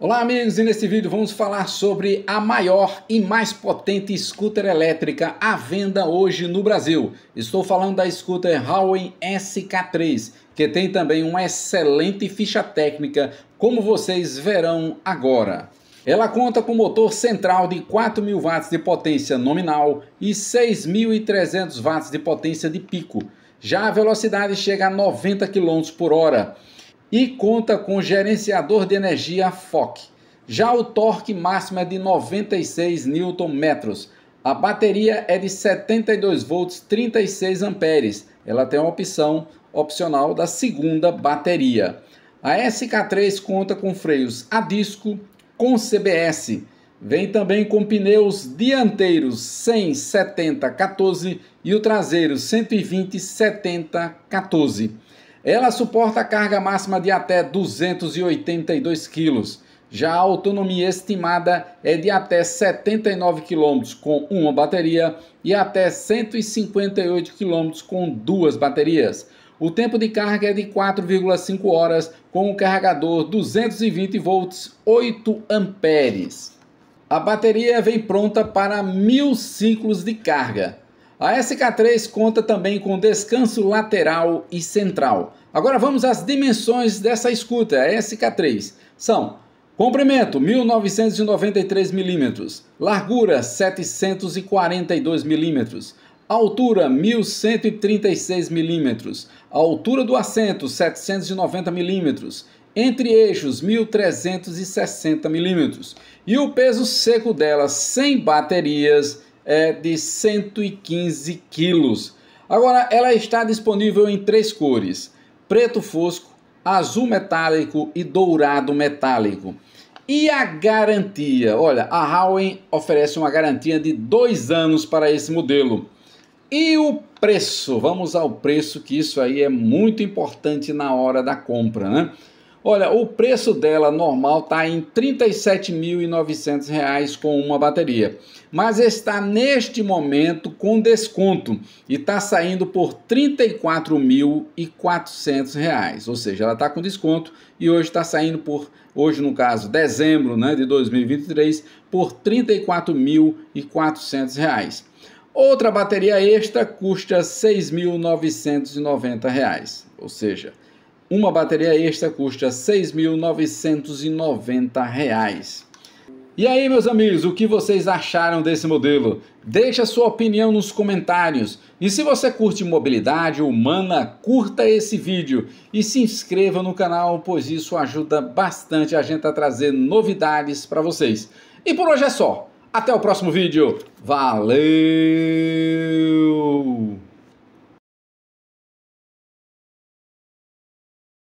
Olá amigos, e neste vídeo vamos falar sobre a maior e mais potente scooter elétrica à venda hoje no Brasil. Estou falando da scooter Howen SK3, que tem também uma excelente ficha técnica, como vocês verão agora. Ela conta com motor central de 4.000 watts de potência nominal e 6.300 watts de potência de pico. Já a velocidade chega a 90 km por hora e conta com gerenciador de energia FOC. Já o torque máximo é de 96 Nm. A bateria é de 72 volts, 36 amperes. Ela tem a opção opcional da segunda bateria. A SK3 conta com freios a disco com CBS. Vem também com pneus dianteiros 170 14 e o traseiro 120 70 14. Ela suporta carga máxima de até 282 quilos. Já a autonomia estimada é de até 79 km com uma bateria e até 158 km com duas baterias. O tempo de carga é de 4,5 horas com o carregador 220 volts 8 amperes. A bateria vem pronta para mil ciclos de carga. A SK3 conta também com descanso lateral e central. Agora vamos às dimensões dessa escuta, a SK3. São comprimento 1993 mm, largura 742 mm, altura 1136 mm, altura do assento 790 mm, entre eixos 1360 mm e o peso seco dela sem baterias é de 115 quilos. Agora, ela está disponível em três cores: preto fosco, azul metálico e dourado metálico. E a garantia? Olha, a Howen oferece uma garantia de dois anos para esse modelo. E o preço? Vamos ao preço, que isso aí é muito importante na hora da compra, né? Olha, o preço dela normal está em R$ 37.900 com uma bateria, mas está neste momento com desconto e está saindo por R$ 34.400, ou seja, ela está com desconto e hoje está saindo por, hoje no caso, dezembro né, de 2023, por R$ 34.400. Outra bateria extra custa R$ 6.990, ou seja, uma bateria extra custa R$ 6.990. E aí, meus amigos, o que vocês acharam desse modelo? Deixe a sua opinião nos comentários. E se você curte mobilidade humana, curta esse vídeo e se inscreva no canal, pois isso ajuda bastante a gente a trazer novidades para vocês. E por hoje é só. Até o próximo vídeo. Valeu!